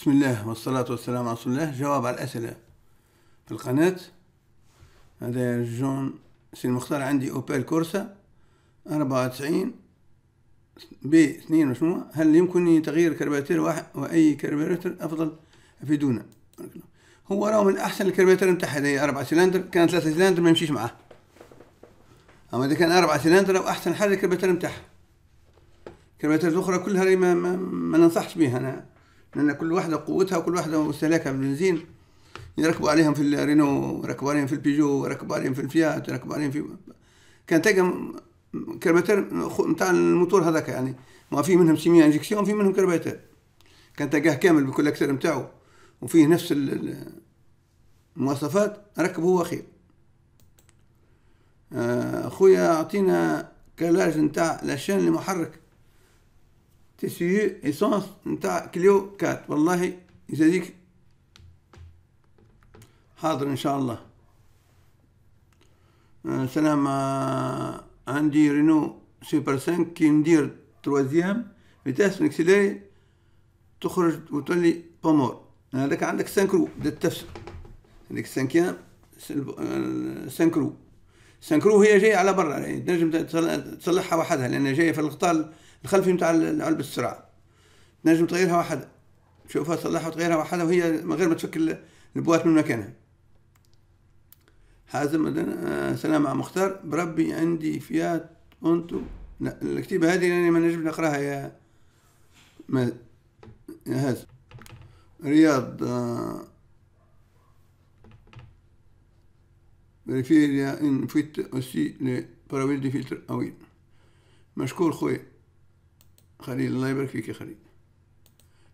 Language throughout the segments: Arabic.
بسم الله والصلاة والسلام على رسول الله جواب على الأسئلة في القناة هذا جون سي المختار عندي أوبيل كورسا أربعة وتسعين بي اثنين وشنو هل يمكنني تغيير كرباتير واحد وأي كرباتير أفضل أفيدونا هو راهو من أحسن الكرباتير نتاعها هذا أربعة سلندر كان ثلاثة سلندر ما يمشيش معاه أما إذا كان أربعة سلندر أو أحسن حاجة الكرباتير نتاعها الكرباتيرات الأخرى كلها ما, ما, ما ننصحش بها أنا لأن كل واحدة قوتها وكل واحدة وسلاكها بالبنزين يركبوا عليهم في الرينو ركبوا عليهم في البيجو ركبوا عليهم في الفيات ركبوا عليهم في كان تلقى كرباتير نتاع الموتور هذاك يعني ما في منهم سيميا انجكسيون في منهم كرباتير كان تلقاه كامل بكل اكثر نتاعو وفيه نفس المواصفات ركب هو خير آه، اخويا اعطينا كلاج نتاع لاشين لمحرك تسيو ايسونس نتاع كليو كات والله يزيدك حاضر ان شاء الله آه، سلام آه، عندي رينو سوبر 5 كي ندير تروازيام فيتاس ونكسيلي تخرج وتولي بومور آه، هذاك عندك سانكرو بدات تفصل هذيك السانكيام سانكرو سانكرو هي جايه على برا يعني تنجم تصلحها وحدها لان جايه في القطار الخلفي نتاع علبة السرعة تنجم تغيرها وحدها تشوفها تصلحها وتغيرها واحدة وهي من غير ما تفك البوات من مكانها حازم آه، سلام مع مختار بربي عندي فيات انتو لا الكتيبة هذه يعني ما نجم نقراها يا ما يا هاز رياض بريفيريا آه، ان فيت اوسي لي باراويل دي فيلتر اوين مشكور خويا خليل الله يبارك فيك يا خليل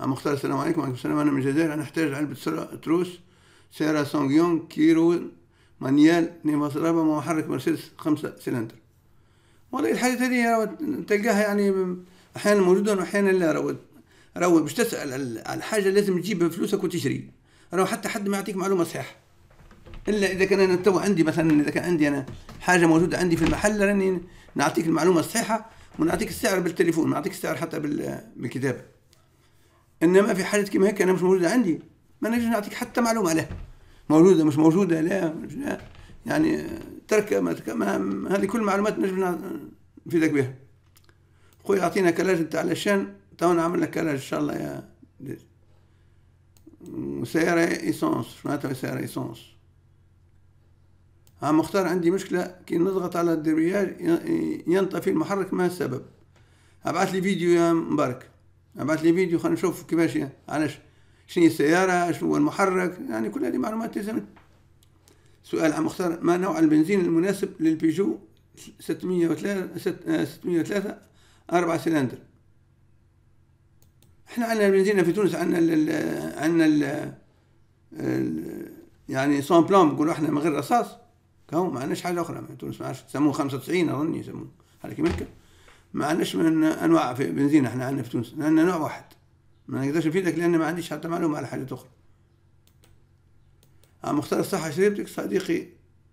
عم مختار السلام عليكم وعليكم السلام أنا من الجزائر احتاج علبة تروس سيارة سونغيون كيرو مانيال نيفاس رابع محرك مرسيدس خمسة سلندر والله الحاجات هذه تلقاها يعني أحيانا موجودة وأحيانا لا راهو راهو باش تسال على الحاجه لازم تجيب فلوسك وتشري راهو حتى حد ما يعطيك معلومه صحيحه الا اذا كان انا تو عندي مثلا اذا كان عندي انا حاجه موجوده عندي في المحل راني نعطيك المعلومه الصحيحه ونعطيك السعر بالتليفون ما نعطيك السعر حتى بالكتابه انما في حاله كما هيك انا مش موجوده عندي ما نجمش نعطيك حتى معلومه عليها موجوده مش موجوده لا مش لا. يعني تركه ما تركه ما هذه كل معلومات نجم نفيدك بها خويا اعطينا كلاج نتاع تو نعمل لك كلاج ان شاء الله يا وسيارة ايسونس معناتها سيارة ايسونس ها مختار عندي مشكلة كي نضغط على الدرياج ينطفي المحرك ما السبب ابعث لي فيديو يا مبارك ابعث لي فيديو خلينا نشوف كيفاش يعني، علاش شنو السيارة شنو هو المحرك يعني كل هذه معلومات لازم سؤال عم مختار ما نوع البنزين المناسب للبيجو 603 آه، أربعة سلندر احنا عندنا البنزينة في تونس عندنا ال عندنا ال يعني سون بلان نقولوا احنا من غير رصاص كهو ما عندناش حاجه اخرى ما تونس ما عادش يسموه 95 اظن يسموه هذاك ملك ما عندناش من انواع في بنزين احنا عندنا في تونس لان نوع واحد ما نقدرش نفيدك لان ما عنديش حتى معلومه على حاجه اخرى عم آه، مختار الصحه شريبتك صديقي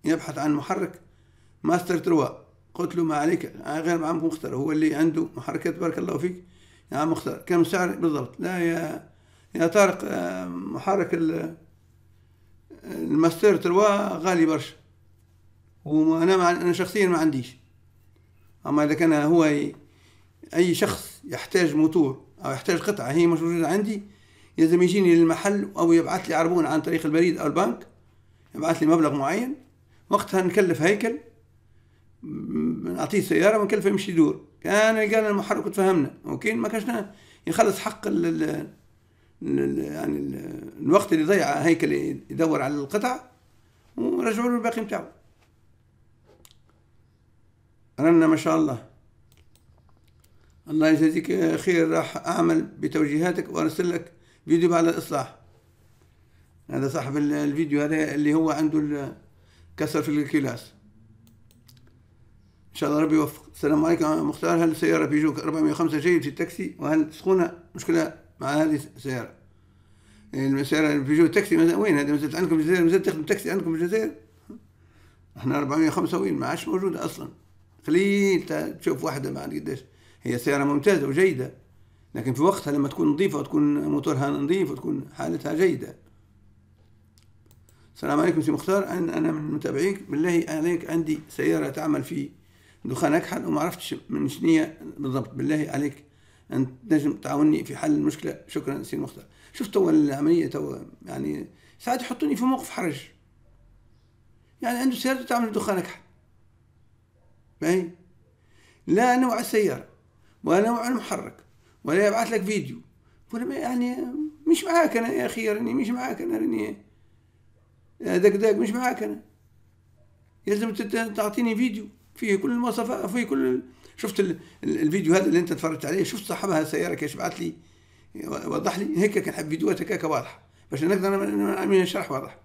يبحث عن محرك ماستر تروا قلت له ما عليك آه، غير عم مختار هو اللي عنده محركات بارك الله فيك يا عم مختار كم سعر بالضبط لا يا يا طارق آه، محرك الماستر تروا غالي برشا وانا مع... انا شخصيا ما عنديش اما اذا كان هو اي شخص يحتاج موتور او يحتاج قطعه هي مش موجوده عندي يلزم يجيني للمحل او يبعث لي عربون عن طريق البريد او البنك يبعث لي مبلغ معين وقتها نكلف هيكل نعطيه سياره ونكلفه يمشي يدور كان لقانا المحرك وتفهمنا اوكي ما كانش يخلص حق ال ال يعني الوقت اللي ضيع هيكل يدور على القطع ورجعوا له الباقي نتاعو رنا ما شاء الله الله يجزيك خير راح اعمل بتوجيهاتك وارسل لك فيديو على الاصلاح هذا صاحب الفيديو هذا اللي هو عنده كسر في الكلاس ان شاء الله ربي يوفق السلام عليكم مختار هل السياره بيجوك 405 جيد في التاكسي وهل سخونه مشكله مع هذه السياره السياره بيجو التاكسي وين هذا مازالت عندكم في الجزائر مازالت تخدم تاكسي عندكم في الجزائر احنا 405 وين ما عادش موجوده اصلا قليل تشوف واحدة بعد قديش هي سيارة ممتازة وجيدة لكن في وقتها لما تكون نظيفة وتكون موتورها نظيف وتكون حالتها جيدة السلام عليكم سي مختار أنا من متابعيك بالله عليك عندي سيارة تعمل في دخان أكحل وما عرفتش من شنية بالضبط بالله عليك أن تنجم تعاوني في حل المشكلة شكرا سي مختار شفت توا العملية توا يعني ساعات يحطوني في موقف حرج يعني عنده سيارة تعمل دخان أكحل معي لا نوع السيارة ولا نوع المحرك ولا يبعث لك فيديو ولا يعني مش معاك أنا يا أخي راني مش معاك أنا راني هذاك داك مش معاك أنا يلزم تعطيني فيديو فيه كل المواصفات فيه كل شفت الفيديو هذا اللي انت تفرجت عليه شفت صاحبها السياره كيش بعث لي وضح لي هيك كنحب فيديوهات هكاك واضحه باش نقدر نعمل شرح واضح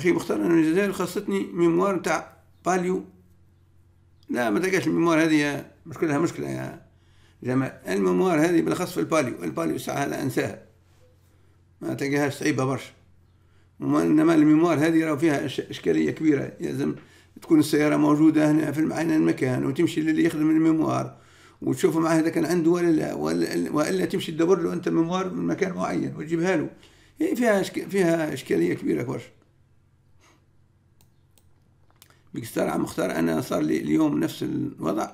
اخي مختار انا من الجزائر خاصتني ميموار تاع باليو لا ما تلقاش الميموار هذه مشكلها مشكله يا جمال الميموار هذه بالاخص في الباليو الباليو ساعه لا انساها ما تلقاهاش صعيبه برشا انما الميموار هذه راه فيها اشكاليه كبيره لازم تكون السياره موجوده هنا في المعين المكان وتمشي للي يخدم الميموار وتشوف معاه اذا كان عنده ولا لا والا تمشي تدور له انت الميموار من مكان معين وتجيبها له يعني فيها فيها اشكاليه كبيره برشا بقستار عم مختار انا صار لي اليوم نفس الوضع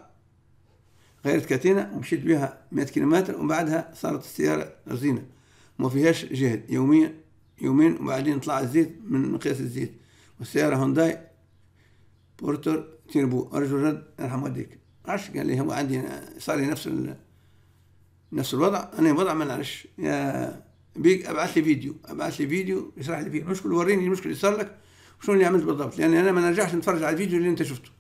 غيرت كاتينا ومشيت بها مئة كيلومتر وبعدها صارت السيارة رزينة ما فيهاش جهد يوميا يومين وبعدين طلع الزيت من مقياس الزيت والسيارة هونداي بورتر تيربو أرجو رد يرحم والديك عش قال لي هو عندي صار لي نفس ال... نفس الوضع انا وضع ما نعرفش يا بيك ابعث لي فيديو ابعث لي فيديو يشرح لي فيه المشكل وريني المشكل اللي صار لك شنو اللي عملت بالضبط لان انا ما نرجعش نتفرج على الفيديو اللي انت شفته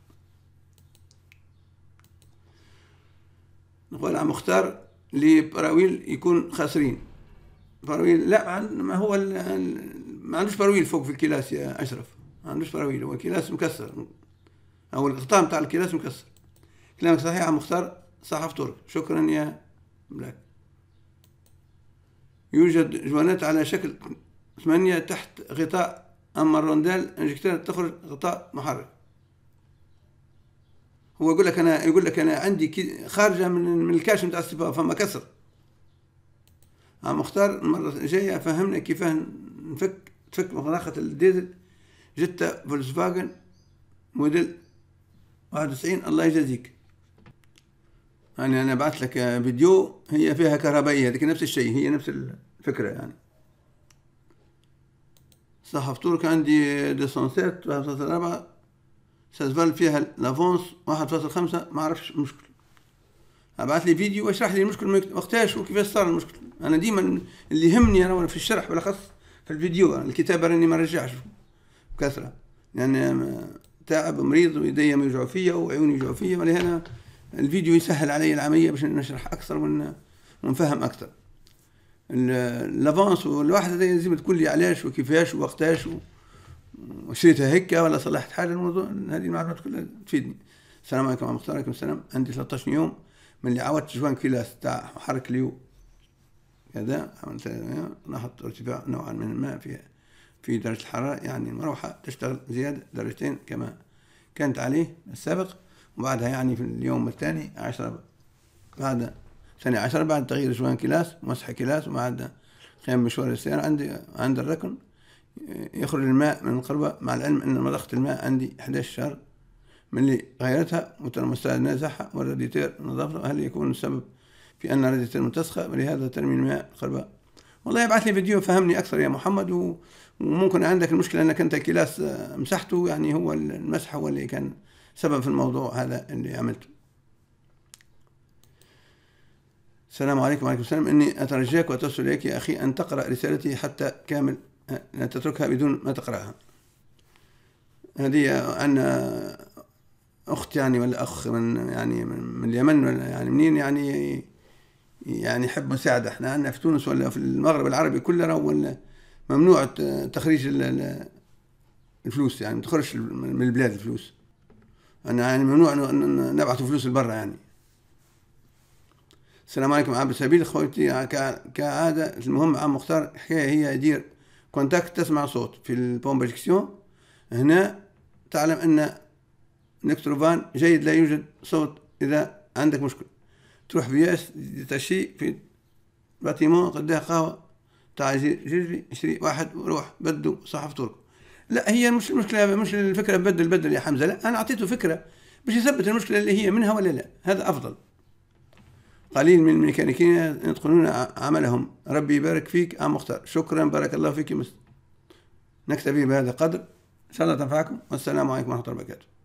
نقول عم مختار لبراويل يكون خاسرين براويل لا ما هو ما عندوش براويل فوق في الكلاس يا اشرف ما عندوش براويل هو الكلاس مكسر او الغطاء تاع الكلاس مكسر كلامك صحيح عم مختار صحف ترك شكرا يا بلاك يوجد جوانات على شكل ثمانية تحت غطاء أما الروندال انجكتير تخرج غطاء محرك هو يقول لك أنا يقول لك أنا عندي خارجة من الكاش نتاع السباق فما كسر عم أه، مختار المرة الجاية فهمنا كيفاه نفك تفك مغلقه الديزل جتا فاجن موديل واحد وتسعين الله يجازيك يعني أنا بعثت لك فيديو هي فيها كهربائية هذيك نفس الشيء هي نفس الفكرة يعني صحفتورك عندي دي واحد فاصل أربعة سازفال فيها لافونس واحد فاصل خمسة ما عرفش المشكل ابعث لي فيديو واشرح لي المشكل وقتاش وكيفاش صار المشكل انا ديما اللي يهمني انا في الشرح بالاخص في الفيديو الكتابه راني ما نرجعش بكثره يعني تعب مريض ويدي يوجعوا فيا وعيوني يوجعوا فيا ولهذا الفيديو يسهل علي العمليه باش نشرح اكثر ونفهم اكثر لافونس والواحد لازم تقول لي علاش وكيفاش ووقتاش وشريتها هكا ولا صلحت حاجه الموضوع هذه المعلومات كلها تفيدني السلام عليكم ورحمه الله عليكم السلام عندي 13 يوم من اللي عودت جوان كلاس تاع حرك ليو كذا نحط ارتفاع نوعا من الماء في في درجه الحراره يعني المروحه تشتغل زياده درجتين كما كانت عليه السابق وبعدها يعني في اليوم الثاني عشرة بعد ثاني عشر بعد تغيير جوان كلاس مسح كلاس وبعد قيام مشوار السيارة عندي عند الركن يخرج الماء من القربة مع العلم أن مضخة الماء عندي 11 شهر من اللي غيرتها مستعد نازحة والراديتير نظفها هل يكون السبب في أن الراديتير متسخة ولهذا ترمي الماء القربة والله يبعث لي فيديو فهمني أكثر يا محمد و... وممكن عندك المشكلة أنك أنت كلاس مسحته يعني هو المسح هو اللي كان سبب في الموضوع هذا اللي عملته السلام عليكم وعليكم السلام إني أترجاك وأتوسل إليك يا أخي أن تقرأ رسالتي حتى كامل لا أه، تتركها بدون ما تقرأها هذه عن أخت يعني ولا أخ من يعني من اليمن ولا يعني منين يعني يعني يحب مساعدة احنا عندنا في تونس ولا في المغرب العربي كله راهو ممنوع تخريج الفلوس يعني ما تخرجش من البلاد الفلوس أنا يعني ممنوع نبعث فلوس لبرا يعني السلام عليكم عبد السبيل خوتي كعادة المهم عم مختار الحكاية هي يدير كونتاكت تسمع صوت في البومبليكسيون هنا تعلم أن نكتروفان جيد لا يوجد صوت إذا عندك مشكل تروح في ياس تشي في باتيمون قدها قهوة تاع جيجي اشري واحد وروح بدو صحف ترك لا هي مش المشكلة مش الفكرة بدل بدل يا حمزة لا أنا أعطيته فكرة باش يثبت المشكلة اللي هي منها ولا لا هذا أفضل قليل من الميكانيكيين يتقنون عملهم ربي يبارك فيك عم مختار شكرا بارك الله فيك مست. نكتفي بهذا القدر إن شاء الله تنفعكم والسلام عليكم ورحمة الله وبركاته